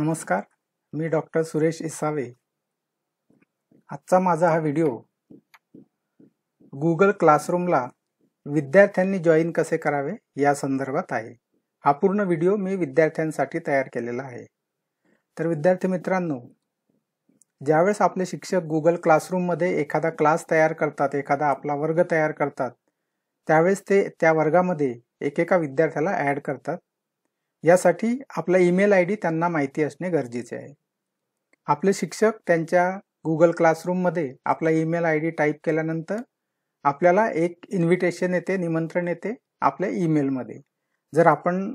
नमस्कार मी डॉक्टर सुरेश इसावे आजचा माझा हा व्हिडिओ गुगल क्लासरूमला विद्यार्थ्यांनी जॉईन कसे करावे या संदर्भात आहे हा पूर्ण व्हिडिओ मी विद्यार्थ्यांसाठी तयार केलेला आहे तर विद्यार्थी मित्रांनो ज्यावेळेस आपले शिक्षक गुगल क्लासरूममध्ये एखादा क्लास तयार करतात एखादा आपला वर्ग तयार करतात त्यावेळेस ते त्या वर्गामध्ये एकेका विद्यार्थ्याला ॲड करतात यासाठी आपला ईमेल आय डी त्यांना माहिती असणे गरजेचे आहे आपले शिक्षक त्यांच्या गुगल क्लासरूममध्ये आपला ईमेल आय डी टाईप केल्यानंतर आपल्याला एक इन्व्हिटेशन येते निमंत्रण येते आपल्या ईमेलमध्ये जर आपण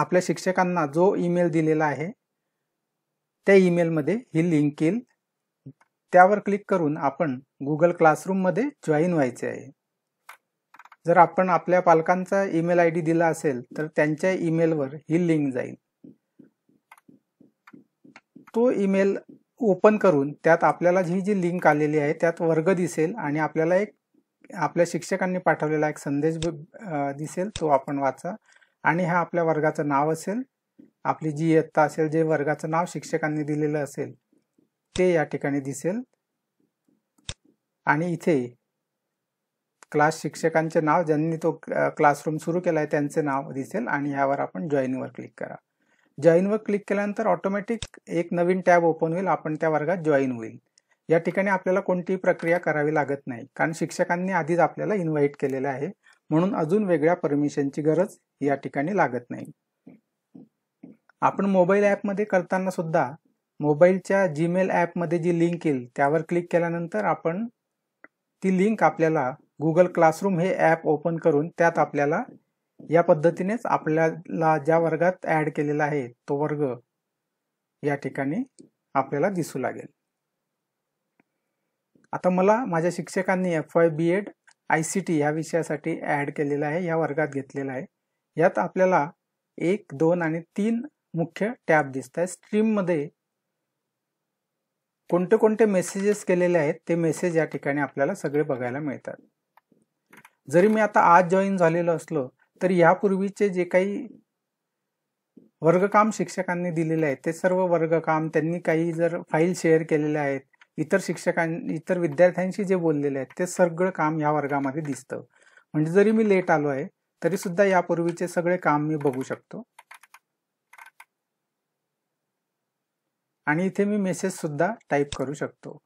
आपल्या शिक्षकांना जो ईमेल दिलेला आहे त्या ईमेलमध्ये ही लिंक येईल त्यावर क्लिक करून आपण गुगल क्लासरूममध्ये जॉईन व्हायचे आहे जर आपण आपल्या पालकांचा ईमेल आय डी दिला असेल तर त्यांच्या ईमेलवर ही लिंक जाईल तो ईमेल ओपन करून त्यात आपल्याला जी जी लिंक आलेली आहे त्यात वर्ग दिसेल आणि आपल्याला एक आपल्या शिक्षकांनी पाठवलेला एक संदेश दिसेल तो आपण वाचा आणि हा आपल्या वर्गाचं नाव असेल आपली जी इयत्ता असेल जे वर्गाचं नाव शिक्षकांनी दिलेलं असेल ते या ठिकाणी दिसेल आणि इथे क्लास शिक्षकांचे नाव ज्यांनी तो क्लासरूम सुरू केला आहे त्यांचे नाव दिसेल आणि यावर आपण जॉईनवर क्लिक करा जॉईनवर क्लिक केल्यानंतर ऑटोमॅटिक एक नवीन टॅब ओपन होईल आपण त्या वर्गात जॉईन होईल या ठिकाणी आपल्याला कोणतीही प्रक्रिया करावी लागत नाही कारण शिक्षकांनी आधीच आपल्याला इन्व्हाइट केलेलं आहे म्हणून अजून वेगळ्या परमिशनची गरज या ठिकाणी लागत नाही आपण मोबाईल ॲपमध्ये करताना सुद्धा मोबाईलच्या जीमेल ॲपमध्ये जी लिंक येईल त्यावर क्लिक केल्यानंतर आपण ती लिंक आपल्याला गुगल क्लासरूम हे ॲप ओपन करून त्यात आपल्याला या पद्धतीनेच आपल्याला ज्या वर्गात ॲड केलेला आहे तो वर्ग या ठिकाणी आपल्याला दिसू लागेल आता मला माझ्या शिक्षकांनी F Y B Ed I C T या विषयासाठी ॲड केलेला आहे या वर्गात घेतलेला आहे यात आपल्याला एक दोन आणि तीन मुख्य टॅब दिसत आहे स्ट्रीममध्ये कोणते कोणते मेसेजेस केलेले आहेत ते मेसेज या ठिकाणी आपल्याला सगळे बघायला मिळतात जरी मी आता आज जॉईन झालेलो असलो तरी यापूर्वीचे जे काही वर्गकाम शिक्षकांनी दिलेले आहेत ते सर्व वर्गकाम त्यांनी काही जर फाईल शेअर केलेले आहेत इतर शिक्षकां इतर विद्यार्थ्यांशी जे बोललेले आहेत ते सगळं काम या वर्गामध्ये दिसतं म्हणजे जरी मी लेट आलो आहे तरी सुद्धा यापूर्वीचे सगळे काम मी बघू शकतो आणि इथे मी मेसेज सुद्धा टाईप करू शकतो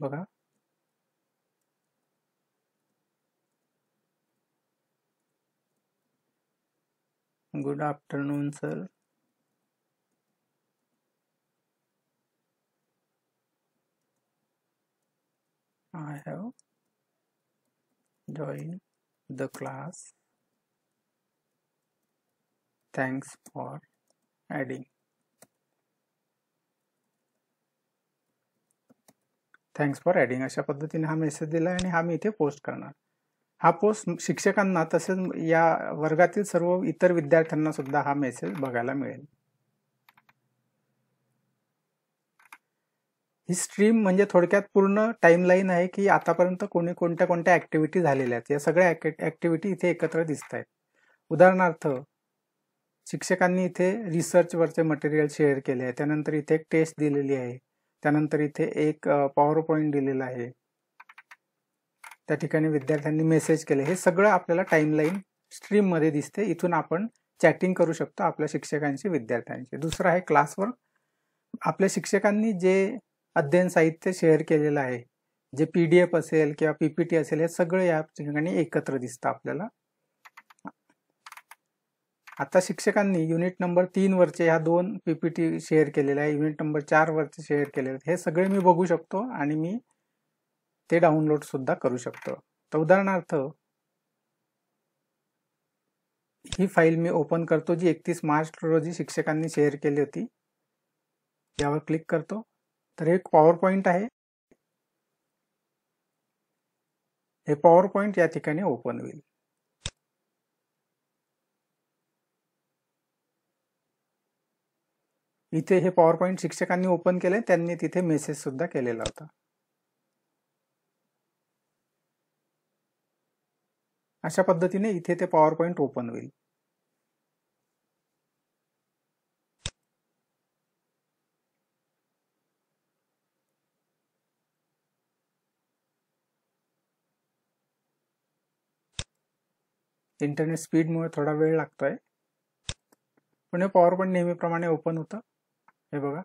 बघा Good afternoon, sir. I have joined the class. Thanks for adding. Thanks for adding अशा पद्धतीने हा मेसेज दिला आहे आणि हा मी इथे पोस्ट करणार हा पोस्ट शिक्षकांना तसेच या वर्गातील सर्व इतर विद्यार्थ्यांना सुद्धा हा मेसेज बघायला मिळेल ही स्ट्रीम म्हणजे थोडक्यात पूर्ण टाईमलाईन आहे की आतापर्यंत कोणी कोणत्या कोणत्या ऍक्टिव्हिटी झालेल्या आहेत या सगळ्या ऍक्टिव्हिटी इथे एकत्र दिसत आहेत उदाहरणार्थ शिक्षकांनी इथे रिसर्चवरचे मटेरियल शेअर केले आहे त्यानंतर इथे एक टेस्ट दिलेली आहे त्यानंतर इथे एक पॉवर पॉईंट दिलेला आहे त्या ठिकाणी विद्यार्थ्यांनी मेसेज केले हे सगळं आपल्याला टाईमलाईन स्ट्रीममध्ये दिसते इथून आपण चॅटिंग करू शकतो आपल्या शिक्षकांशी विद्यार्थ्यांशी दुसरं आहे क्लासवर आपल्या शिक्षकांनी जे अध्ययन साहित्य शेअर केलेलं आहे जे पी डी एफ असेल किंवा पी पी टी असेल हे सगळं या ठिकाणी एकत्र दिसतं आपल्याला आता शिक्षकांनी युनिट नंबर तीन वरचे ह्या दोन पीपीटी शेअर केलेले आहे युनिट नंबर चार वरचे शेअर केलेले हे सगळे मी बघू शकतो आणि मी ते डाउनलोड सुद्धा करू शकतो तर उदाहरणार्थ ही फाईल मी ओपन करतो जी एकतीस मार्च रोजी शिक्षकांनी शेअर केली होती यावर क्लिक करतो तर एक पॉवर पॉईंट आहे हे पॉवर पॉईंट या ठिकाणी ओपन होईल इथे हे पॉवर पॉईंट शिक्षकांनी ओपन केले त्यांनी तिथे मेसेज सुद्धा केलेला होता अशा पद्धतीने इथे ते पॉवर पॉईंट ओपन होईल इंटरनेट स्पीडमुळे थोडा वेळ लागतोय पण हे पॉवर पॉईंट नेहमीप्रमाणे ओपन होतं हे बघा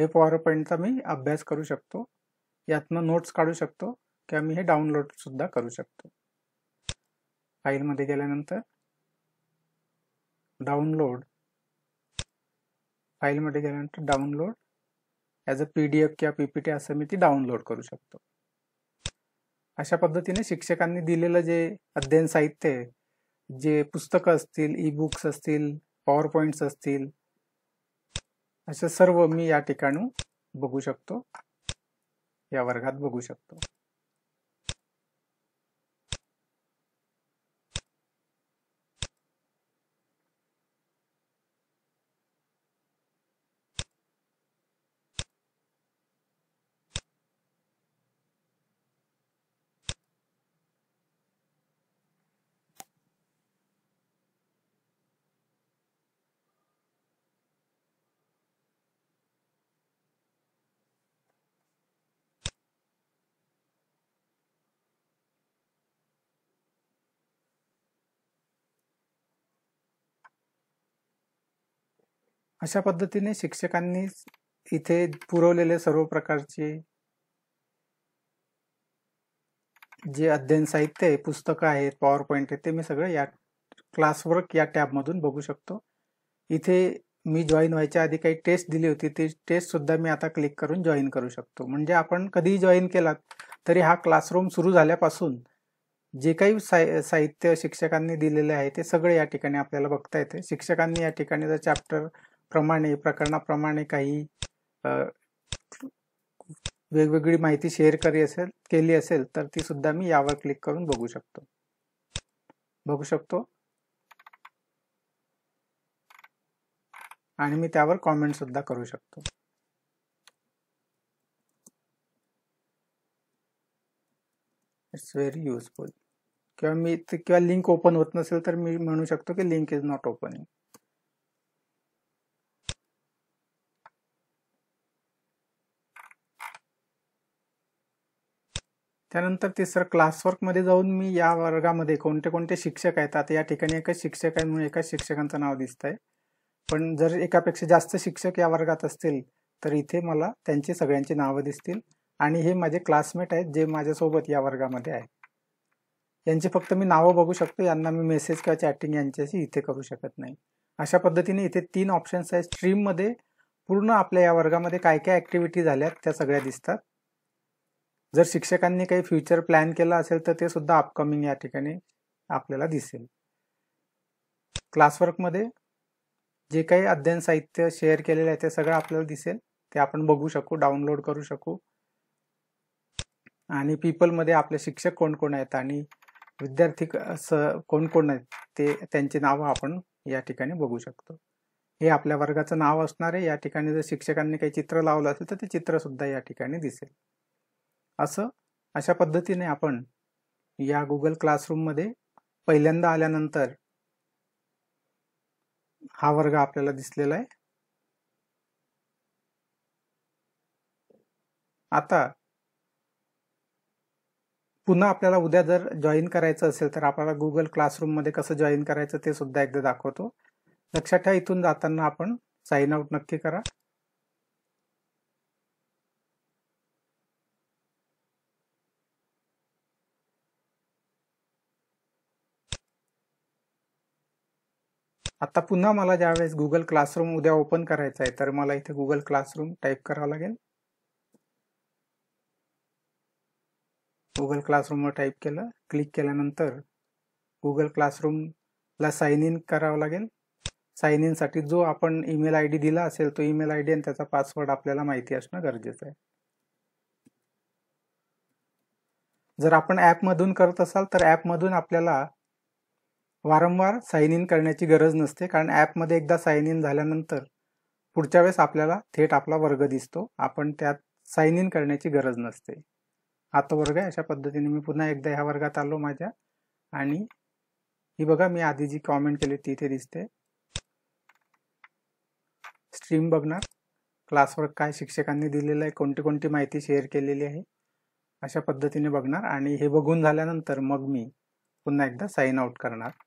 हे पॉवर पॉईंटचा मी अभ्यास करू शकतो यातनं नोट्स काढू शकतो किंवा मी हे डाउनलोड सुद्धा करू शकतो फाईलमध्ये गेल्यानंतर डाउनलोड फाईलमध्ये गेल्यानंतर download as a P D F किंवा पीपीटी असं मी ती डाउनलोड करू शकतो अशा पद्धतीने शिक्षकांनी दिलेलं जे अध्ययन साहित्य आहे जे पुस्तकं असतील ई बुक्स असतील पॉवर पॉईंट्स असतील असे सर्व मी या ठिकाणी बघू शकतो या वर्गात बघू शकतो अशा पद्धतीने शिक्षकांनी इथे पुरवलेले सर्व प्रकारचे जे अध्ययन साहित्य आहे पुस्तकं आहेत पॉवर पॉईंट आहे ते मी सगळं या क्लासवर्क या टॅबमधून बघू शकतो इथे मी जॉईन व्हायच्या आधी काही टेस्ट दिली होती ती टेस्टसुद्धा मी आता क्लिक करून जॉईन करू शकतो म्हणजे आपण कधीही जॉईन केलात तरी हा क्लासरूम सुरू झाल्यापासून जे काही साहित्य शिक्षकांनी दिलेले आहे ते सगळे या ठिकाणी आपल्याला बघता येते शिक्षकांनी या ठिकाणी जर चॅप्टर प्रमाणे प्रकरणाप्रमाणे काही वेगवेगळी माहिती शेअर करी असेल केली असेल तर ती सुद्धा मी यावर क्लिक करून बघू शकतो बघू शकतो आणि मी त्यावर कॉमेंट सुद्धा करू शकतो इट्स व्हेरी युजफुल किंवा मी किंवा लिंक ओपन होत नसेल तर मी म्हणू शकतो की लिंक इज नॉट ओपनिंग त्यानंतर तिसरं क्लासवर्कमध्ये जाऊन मी या वर्गामध्ये कोणते कोणते शिक्षक आहेत आता या ठिकाणी एकच शिक्षक आहे म्हणून एकाच शिक्षकांचं नाव दिसतंय पण जर एकापेक्षा जास्त शिक्षक या वर्गात असतील तर इथे मला त्यांची सगळ्यांची नावं दिसतील आणि हे माझे क्लासमेट आहेत जे माझ्यासोबत या वर्गामध्ये आहेत यांची फक्त मी नावं बघू शकतो यांना मी मेसेज किंवा चॅटिंग यांच्याशी इथे करू शकत नाही अशा पद्धतीने इथे तीन ऑप्शन्स आहेत स्ट्रीममध्ये पूर्ण आपल्या या वर्गामध्ये काय काय ॲक्टिव्हिटी झाल्यात त्या सगळ्या दिसतात जर शिक्षकांनी काही फ्युचर प्लॅन केला असेल तर ते सुद्धा अपकमिंग या ठिकाणी आपल्याला दिसेल क्लासवर्कमध्ये जे काही अध्ययन साहित्य शेअर केलेलं आहे ते सगळं आपल्याला दिसेल ते आपण बघू शकू डाउनलोड करू शकू आणि पीपलमध्ये आपले शिक्षक कोण कोण आहेत आणि विद्यार्थी कोण कोण आहेत ते त्यांची नावं आपण या ठिकाणी बघू शकतो हे आपल्या वर्गाचं नाव असणार आहे या ठिकाणी जर शिक्षकांनी काही चित्र लावलं असेल तर ते चित्र सुद्धा या ठिकाणी दिसेल असं अशा पद्धतीने आपण या गुगल मध्ये पहिल्यांदा आल्यानंतर हा वर्ग आपल्याला दिसलेला आहे आता पुन्हा आपल्याला उद्या जर जॉईन करायचं असेल तर आपल्याला गुगल मध्ये कसं जॉईन करायचं ते सुद्धा एकदा दाखवतो लक्षात ठेवा इथून जाताना आपण साईन आउट नक्की करा आता पुन्हा मला ज्यावेळेस गुगल क्लासरूम उद्या ओपन करायचं आहे तर मला इथे गुगल क्लासरूम टाईप करावं लागेल गुगल क्लासरूमवर टाईप केलं क्लिक केल्यानंतर गुगल क्लासरूमला साईन इन करावं लागेल साईन इनसाठी जो आपण ईमेल आय डी दिला असेल तो ईमेल आय डी आणि त्याचा पासवर्ड आपल्याला माहिती असणं गरजेचं आहे जर आपण ॲपमधून करत असाल तर ॲपमधून आपल्याला वारंवार साईन इन करण्याची गरज नसते कारण ॲपमध्ये एकदा साईन इन झाल्यानंतर पुढच्या वेळेस आपल्याला थेट आपला वर्ग दिसतो आपण त्यात साईन इन करण्याची गरज नसते आता वर्ग आहे अशा पद्धतीने मी पुन्हा एकदा ह्या वर्गात आलो माझ्या आणि ही बघा मी आधी जी कॉमेंट केली ती इथे दिसते स्ट्रीम बघणार क्लासवर काय शिक्षकांनी दिलेलं आहे कोणती कोणती माहिती शेअर केलेली आहे अशा पद्धतीने बघणार आणि हे बघून झाल्यानंतर मग मी पुन्हा एकदा साईन आऊट करणार